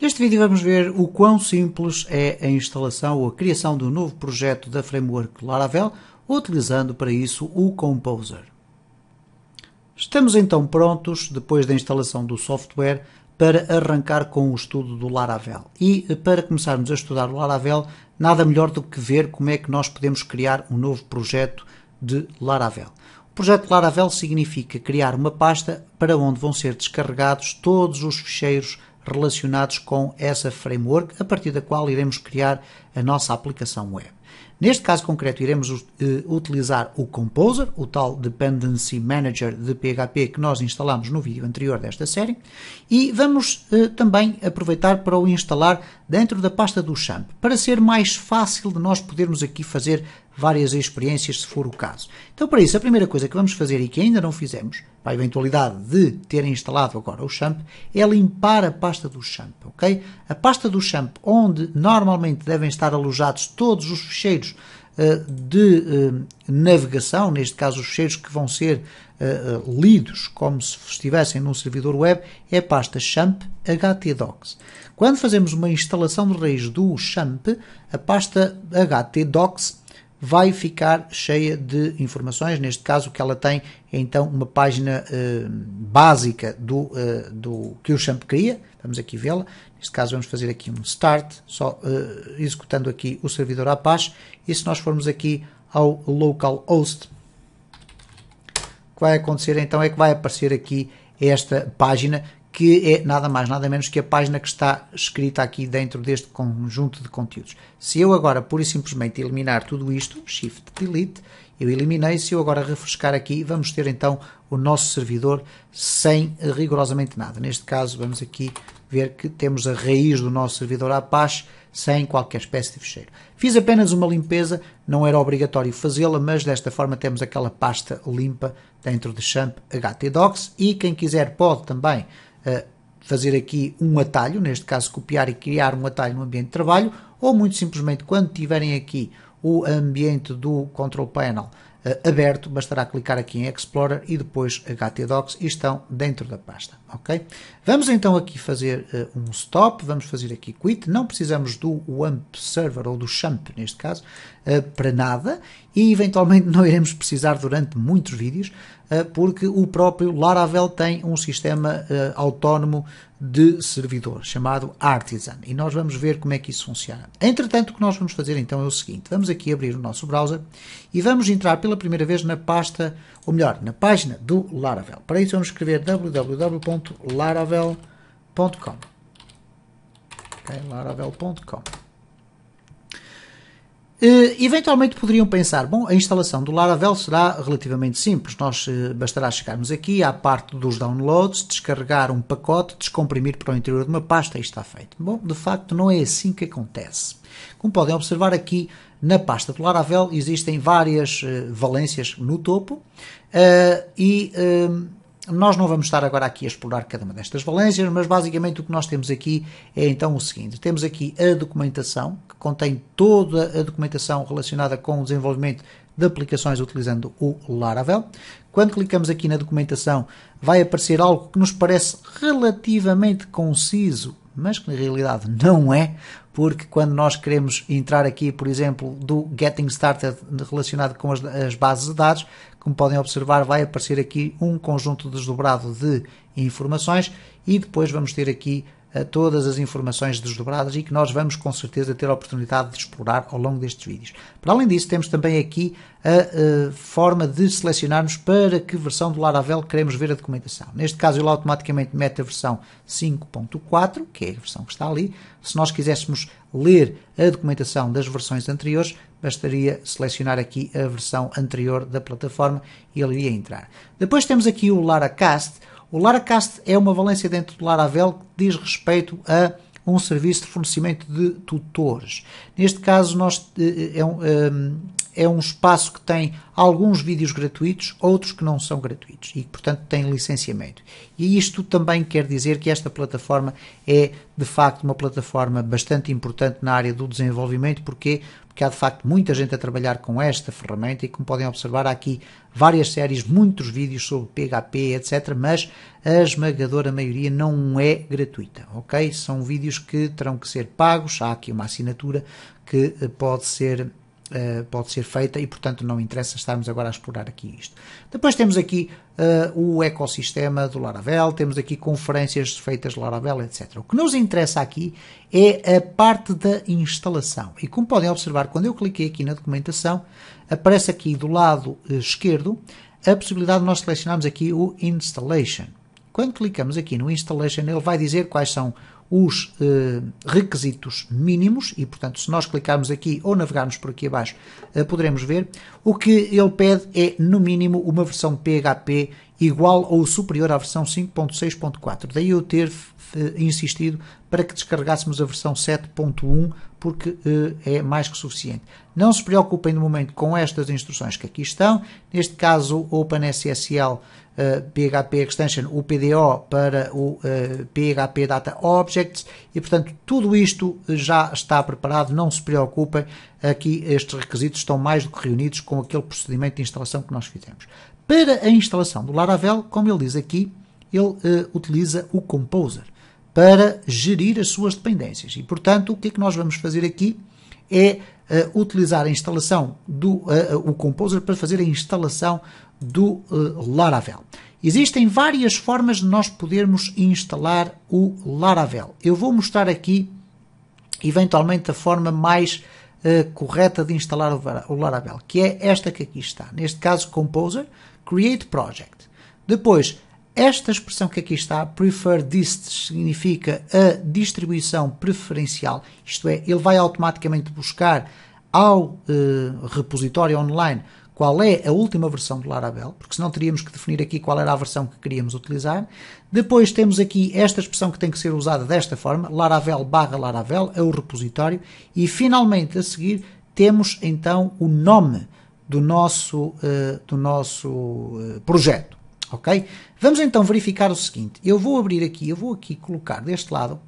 Neste vídeo vamos ver o quão simples é a instalação ou a criação do novo projeto da framework Laravel, utilizando para isso o Composer. Estamos então prontos, depois da instalação do software, para arrancar com o estudo do Laravel. E para começarmos a estudar o Laravel, nada melhor do que ver como é que nós podemos criar um novo projeto de Laravel. O projeto Laravel significa criar uma pasta para onde vão ser descarregados todos os ficheiros relacionados com essa framework, a partir da qual iremos criar a nossa aplicação web. Neste caso concreto, iremos uh, utilizar o Composer, o tal Dependency Manager de PHP que nós instalamos no vídeo anterior desta série, e vamos uh, também aproveitar para o instalar dentro da pasta do Champ para ser mais fácil de nós podermos aqui fazer várias experiências, se for o caso. Então, para isso, a primeira coisa que vamos fazer e que ainda não fizemos, para a eventualidade de ter instalado agora o Champ, é limpar a pasta do Champ, ok? A pasta do Champ, onde normalmente devem estar alojados todos os ficheiros uh, eh, de uh, navegação, neste caso os ficheiros que vão ser uh, lidos como se estivessem num servidor web, é a pasta champ htdocs. Quando fazemos uma instalação de raiz do champ, a pasta htdocs vai ficar cheia de informações. Neste caso, o que ela tem é então uma página uh, básica do, uh, do que o Champ cria. Vamos aqui vê-la. Neste caso, vamos fazer aqui um start, só uh, executando aqui o servidor Apache. E se nós formos aqui ao localhost, o que vai acontecer então é que vai aparecer aqui esta página que é nada mais, nada menos que a página que está escrita aqui dentro deste conjunto de conteúdos. Se eu agora, pura e simplesmente, eliminar tudo isto, Shift Delete, eu eliminei, se eu agora refrescar aqui, vamos ter então o nosso servidor sem rigorosamente nada. Neste caso, vamos aqui ver que temos a raiz do nosso servidor Apache sem qualquer espécie de fecheiro. Fiz apenas uma limpeza, não era obrigatório fazê-la, mas desta forma temos aquela pasta limpa dentro de Champ HT Docs e quem quiser pode também fazer aqui um atalho, neste caso copiar e criar um atalho no ambiente de trabalho, ou muito simplesmente quando tiverem aqui o ambiente do Control Panel uh, aberto, bastará clicar aqui em Explorer e depois HTDocs e estão dentro da pasta, ok? Vamos então aqui fazer uh, um stop, vamos fazer aqui quit, não precisamos do WAMP Server ou do XAMPP neste caso, uh, para nada e eventualmente não iremos precisar durante muitos vídeos, eh, porque o próprio Laravel tem um sistema eh, autónomo de servidor chamado Artisan e nós vamos ver como é que isso funciona. Entretanto, o que nós vamos fazer então é o seguinte: vamos aqui abrir o nosso browser e vamos entrar pela primeira vez na pasta, ou melhor, na página do Laravel. Para isso, vamos escrever www.laravel.com. Okay, laravel.com. Uh, eventualmente poderiam pensar, bom, a instalação do Laravel será relativamente simples, nós uh, bastará chegarmos aqui à parte dos downloads, descarregar um pacote, descomprimir para o interior de uma pasta e está feito. Bom, de facto não é assim que acontece. Como podem observar aqui, na pasta do Laravel existem várias uh, valências no topo e... Nós não vamos estar agora aqui a explorar cada uma destas valências, mas basicamente o que nós temos aqui é então o seguinte: temos aqui a documentação, que contém toda a documentação relacionada com o desenvolvimento de aplicações utilizando o Laravel. Quando clicamos aqui na documentação, vai aparecer algo que nos parece relativamente conciso mas que na realidade não é, porque quando nós queremos entrar aqui, por exemplo, do Getting Started relacionado com as, as bases de dados, como podem observar, vai aparecer aqui um conjunto desdobrado de informações e depois vamos ter aqui todas as informações desdobradas e que nós vamos com certeza ter a oportunidade de explorar ao longo destes vídeos. Para além disso, temos também aqui a, a eh, forma de selecionarmos para que versão do Laravel queremos ver a documentação. Neste caso, ele automaticamente mete a versão 5.4, que é a versão que está ali. Se nós quiséssemos ler a documentação das versões anteriores, bastaria selecionar aqui a versão anterior da plataforma e ele iria entrar. Depois temos aqui o LaraCast, o Laracast é uma valência dentro do Laravel que diz respeito a um serviço de fornecimento de tutores. Neste caso, nós, eh, eh, é, um, eh, é um espaço que tem alguns vídeos gratuitos, outros que não são gratuitos e, portanto, tem licenciamento. E isto também quer dizer que esta plataforma é, de facto, uma plataforma bastante importante na área do desenvolvimento. Porquê? porque há de facto muita gente a trabalhar com esta ferramenta e como podem observar há aqui várias séries, muitos vídeos sobre PHP, etc, mas a esmagadora maioria não é gratuita, ok? São vídeos que terão que ser pagos, há aqui uma assinatura que eh, pode ser eh, pode ser feita e, portanto, não interessa estarmos agora a explorar aqui isto. Depois temos aqui uh, o ecossistema do Laravel, temos aqui conferências feitas de Laravel, etc. O que nos interessa aqui é a parte da instalação. E como podem observar, quando eu cliquei aqui na documentação, aparece aqui do lado eh, esquerdo a possibilidade de nós selecionarmos aqui o Installation. Quando clicamos aqui no Installation, ele vai dizer quais são os eh, requisitos mínimos e, portanto, se nós clicarmos aqui ou navegarmos por aqui abaixo, eh, poderemos ver. O que ele pede é, no mínimo, uma versão PHP igual ou superior à versão 5.6.4. Daí eu ter eh, insistido para que descarregássemos a versão 7.1, porque eh, é mais que suficiente. Não se preocupem no momento com estas instruções que aqui estão. Neste caso, OpenSSL PHP eh, Extension, o PDO para o PHP eh, Data Objects e, portanto, tudo isto já está preparado, não se preocupem, aqui estes requisitos estão mais do que reunidos com aquele procedimento de instalação que nós fizemos. Para a instalação do Laravel, como ele diz aqui, ele uh, utiliza o Composer para gerir as suas dependências. E, portanto, o que é que nós vamos fazer aqui é uh, utilizar a instalação do uh, o Composer para fazer a instalação do uh, Laravel. Existem várias formas de nós podermos instalar o Laravel. Eu vou mostrar aqui, eventualmente, a forma mais uh, correta de instalar o, o Laravel, que é esta que aqui está. Neste caso, Composer, Create Project. Depois, esta expressão que aqui está, prefer dist, significa a distribuição preferencial, isto é, ele vai automaticamente buscar ao eh, repositório online qual é a última versão do Laravel, porque senão teríamos que definir aqui qual era a versão que queríamos utilizar. Depois temos aqui esta expressão que tem que ser usada desta forma, Laravel barra Laravel, é o repositório. E finalmente a seguir temos então o nome do nosso, uh, do nosso uh, projeto. Ok? Vamos então verificar o seguinte. Eu vou abrir aqui, eu vou aqui colocar deste lado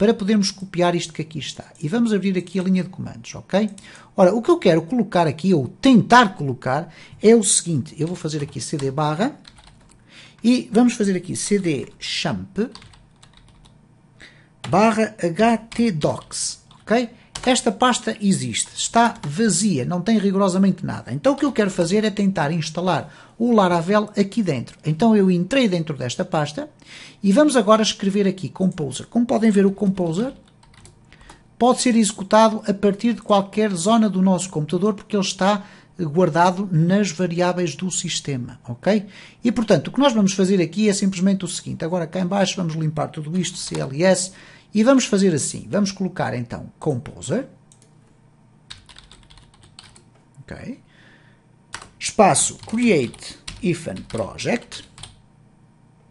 para podermos copiar isto que aqui está. E vamos abrir aqui a linha de comandos, ok? Ora, o que eu quero colocar aqui, ou tentar colocar, é o seguinte. Eu vou fazer aqui cd barra e vamos fazer aqui cd champ barra htdocs, ok? Esta pasta existe, está vazia, não tem rigorosamente nada. Então o que eu quero fazer é tentar instalar o Laravel aqui dentro. Então eu entrei dentro desta pasta e vamos agora escrever aqui Composer. Como podem ver o Composer pode ser executado a partir de qualquer zona do nosso computador porque ele está guardado nas variáveis do sistema, ok? E portanto, o que nós vamos fazer aqui é simplesmente o seguinte, agora cá em baixo vamos limpar tudo isto, CLS, e vamos fazer assim, vamos colocar então Composer, ok, espaço Create Ifan Project,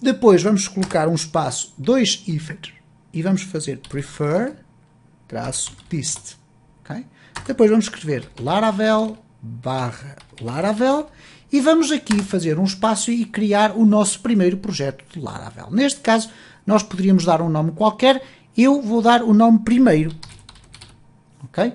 depois vamos colocar um espaço, dois ifans, e vamos fazer prefer, traço, dist ok? Depois vamos escrever Laravel barra Laravel e vamos aqui fazer um espaço e criar o nosso primeiro projeto de Laravel. Neste caso, nós poderíamos dar um nome qualquer eu vou dar o nome primeiro. Ok?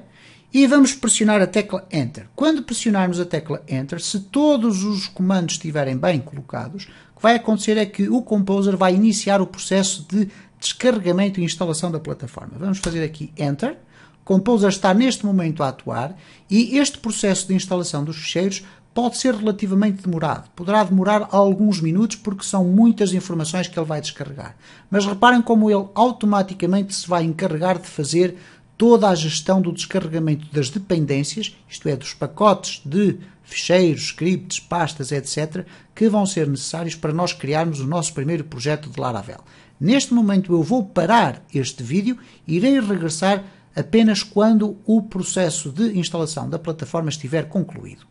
E vamos pressionar a tecla Enter. Quando pressionarmos a tecla Enter, se todos os comandos estiverem bem colocados, o que vai acontecer é que o Composer vai iniciar o processo de descarregamento e instalação da plataforma. Vamos fazer aqui Enter. O Composer está neste momento a atuar e este processo de instalação dos ficheiros pode ser relativamente demorado. Poderá demorar alguns minutos porque são muitas informações que ele vai descarregar. Mas reparem como ele automaticamente se vai encarregar de fazer toda a gestão do descarregamento das dependências, isto é, dos pacotes de ficheiros, scripts, pastas, etc., que vão ser necessários para nós criarmos o nosso primeiro projeto de Laravel. Neste momento eu vou parar este vídeo e irei regressar apenas quando o processo de instalação da plataforma estiver concluído.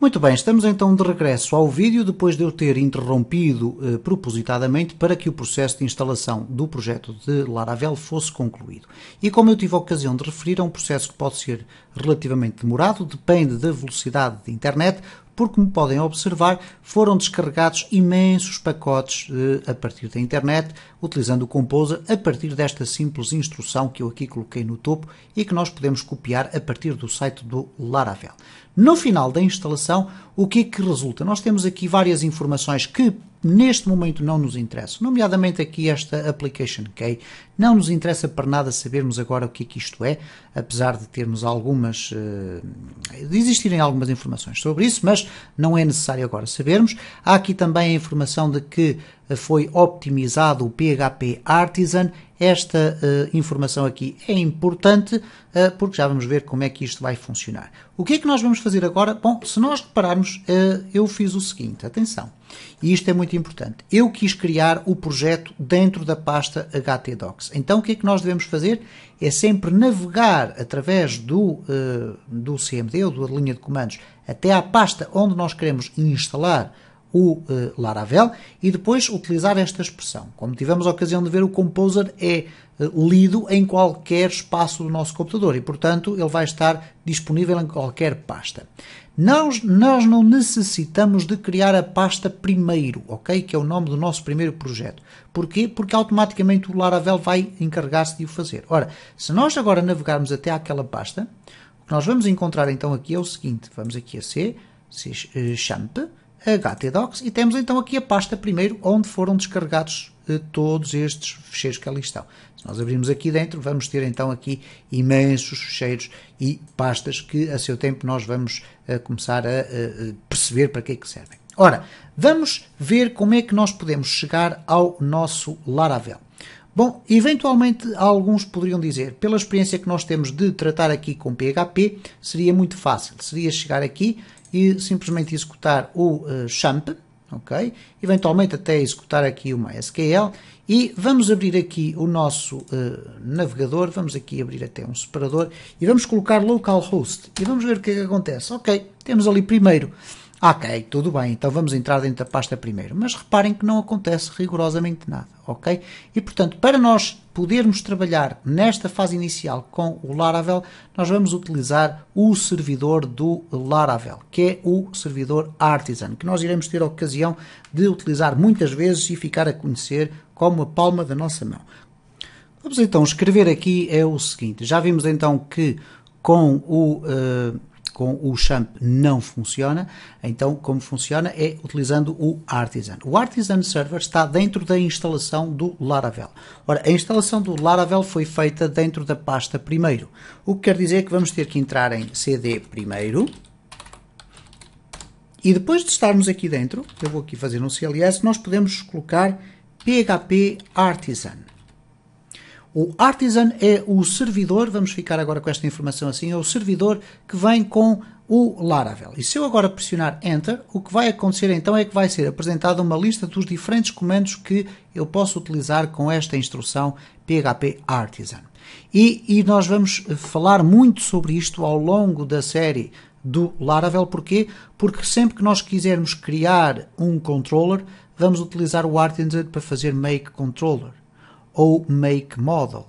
Muito bem, estamos então de regresso ao vídeo depois de eu ter interrompido eh, propositadamente para que o processo de instalação do projeto de Laravel fosse concluído. E como eu tive a ocasião de referir, é um processo que pode ser relativamente demorado, depende da velocidade de internet, porque, como podem observar, foram descarregados imensos pacotes eh, a partir da internet, utilizando o Composer a partir desta simples instrução que eu aqui coloquei no topo e que nós podemos copiar a partir do site do Laravel. No final da instalação, o que é que resulta? Nós temos aqui várias informações que neste momento não nos interessam, nomeadamente aqui esta Application Key. Não nos interessa para nada sabermos agora o que é que isto é, apesar de termos algumas. Eh, de existirem algumas informações sobre isso, mas não é necessário agora sabermos. Há aqui também a informação de que foi optimizado o PHP Artisan. Esta uh, informação aqui é importante uh, porque já vamos ver como é que isto vai funcionar. O que é que nós vamos fazer agora? Bom, se nós repararmos, uh, eu fiz o seguinte, atenção, e isto é muito importante. Eu quis criar o projeto dentro da pasta htdocs. Então o que é que nós devemos fazer? É sempre navegar através do, do CMD ou da linha de comandos até à pasta onde nós queremos instalar o eh, Laravel e depois utilizar esta expressão. Como tivemos a ocasião de ver, o Composer é eh, lido em qualquer espaço do nosso computador e, portanto, ele vai estar disponível em qualquer pasta. Nós, nós não necessitamos de criar a pasta primeiro, ok? Que é o nome do nosso primeiro projeto. Porquê? Porque automaticamente o Laravel vai encarregar-se de o fazer. Ora, se nós agora navegarmos até àquela pasta, o que nós vamos encontrar então aqui é o seguinte: vamos aqui a C, C eh, Champ, htdocs e temos então aqui a pasta primeiro onde foram descarregados eh, todos estes fecheiros que ali estão. Se nós abrirmos aqui dentro, vamos ter então aqui imensos fecheiros e pastas que a seu tempo nós vamos eh, começar a eh, perceber para que é que servem. Ora, vamos ver como é que nós podemos chegar ao nosso Laravel. Bom, eventualmente alguns poderiam dizer, pela experiência que nós temos de tratar aqui com PHP, seria muito fácil. Seria chegar aqui e simplesmente executar o uh, champ, ok? Eventualmente até executar aqui uma SQL e vamos abrir aqui o nosso uh, navegador, vamos aqui abrir até um separador e vamos colocar localhost e vamos ver o que é que acontece. Ok, temos ali primeiro. Ok, tudo bem, então vamos entrar dentro da pasta primeiro. Mas reparem que não acontece rigorosamente nada, ok? E portanto, para nós podermos trabalhar nesta fase inicial com o Laravel, nós vamos utilizar o servidor do Laravel, que é o servidor Artisan, que nós iremos ter a ocasião de utilizar muitas vezes e ficar a conhecer como a palma da nossa mão. Vamos então escrever aqui é o seguinte, já vimos então que com o... Uh, com o Champ não funciona. Então, como funciona? É utilizando o Artisan. O Artisan Server está dentro da instalação do Laravel. Ora, a instalação do Laravel foi feita dentro da pasta primeiro. O que quer dizer que vamos ter que entrar em CD primeiro. E depois de estarmos aqui dentro, eu vou aqui fazer um CLS, nós podemos colocar PHP Artisan. O artisan é o servidor, vamos ficar agora com esta informação assim, é o servidor que vem com o Laravel. E se eu agora pressionar Enter, o que vai acontecer então é que vai ser apresentada uma lista dos diferentes comandos que eu posso utilizar com esta instrução PHP Artisan. E, e nós vamos eh, falar muito sobre isto ao longo da série do Laravel. Porquê? Porque sempre que nós quisermos criar um controller, vamos utilizar o Artisan para fazer make controller ou make model,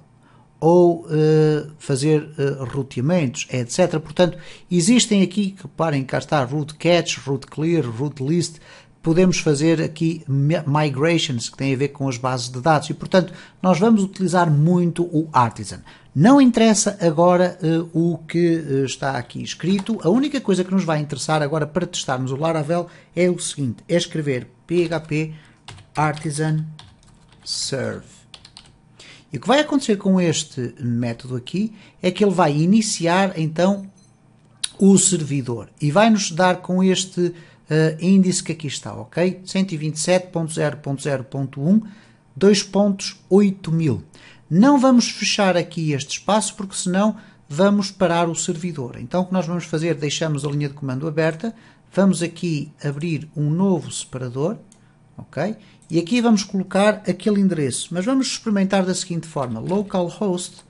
ou uh, fazer uh, roteamentos, etc. Portanto, existem aqui, reparem, cá está, root catch, root clear, root list, podemos fazer aqui migrations, que têm a ver com as bases de dados, e portanto, nós vamos utilizar muito o Artisan. Não interessa agora uh, o que está aqui escrito, a única coisa que nos vai interessar agora para testarmos o Laravel é o seguinte, é escrever php artisan serve e o que vai acontecer com este método aqui é que ele vai iniciar então o servidor e vai nos dar com este uh, índice que aqui está, ok? 127.0.0.1 2.8000. Não vamos fechar aqui este espaço porque senão vamos parar o servidor. Então o que nós vamos fazer, deixamos a linha de comando aberta, vamos aqui abrir um novo separador, ok? E aqui vamos colocar aquele endereço, mas vamos experimentar da seguinte forma, localhost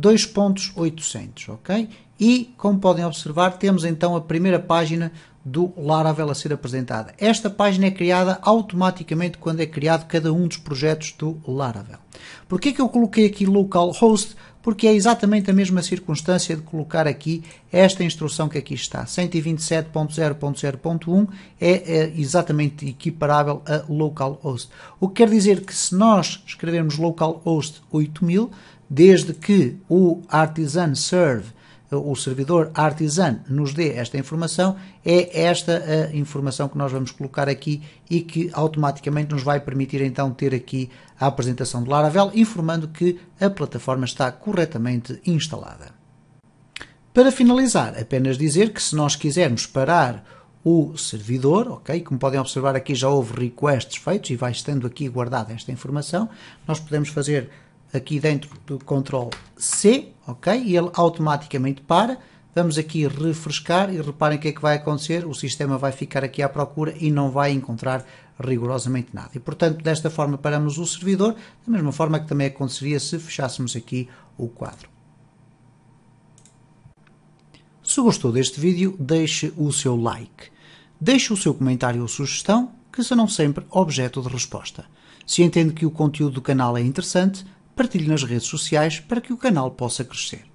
2.800, ok? E, como podem observar, temos então a primeira página do Laravel a ser apresentada. Esta página é criada automaticamente quando é criado cada um dos projetos do Laravel. Por é que eu coloquei aqui localhost? Porque é exatamente a mesma circunstância de colocar aqui esta instrução que aqui está. 127.0.0.1 é, é, exatamente equiparável a localhost. O que quer dizer que se nós escrevermos localhost 8000, desde que o artisan serve o servidor artisan nos dê esta informação, é esta a informação que nós vamos colocar aqui e que automaticamente nos vai permitir então ter aqui a apresentação do Laravel, informando que a plataforma está corretamente instalada. Para finalizar, apenas dizer que se nós quisermos parar o servidor, ok? Como podem observar aqui já houve requests feitos e vai estando aqui guardada esta informação. Nós podemos fazer aqui dentro do Ctrl C, ok? E ele automaticamente para. Vamos aqui refrescar e reparem o que é que vai acontecer. O sistema vai ficar aqui à procura e não vai encontrar rigorosamente nada. E portanto, desta forma paramos o servidor, da mesma forma que também aconteceria se fechássemos aqui o quadro. Se gostou deste vídeo, deixe o seu like. Deixe o seu comentário ou sugestão, que serão sempre objeto de resposta. Se entende que o conteúdo do canal é interessante, partilhe nas redes sociais para que o canal possa crescer.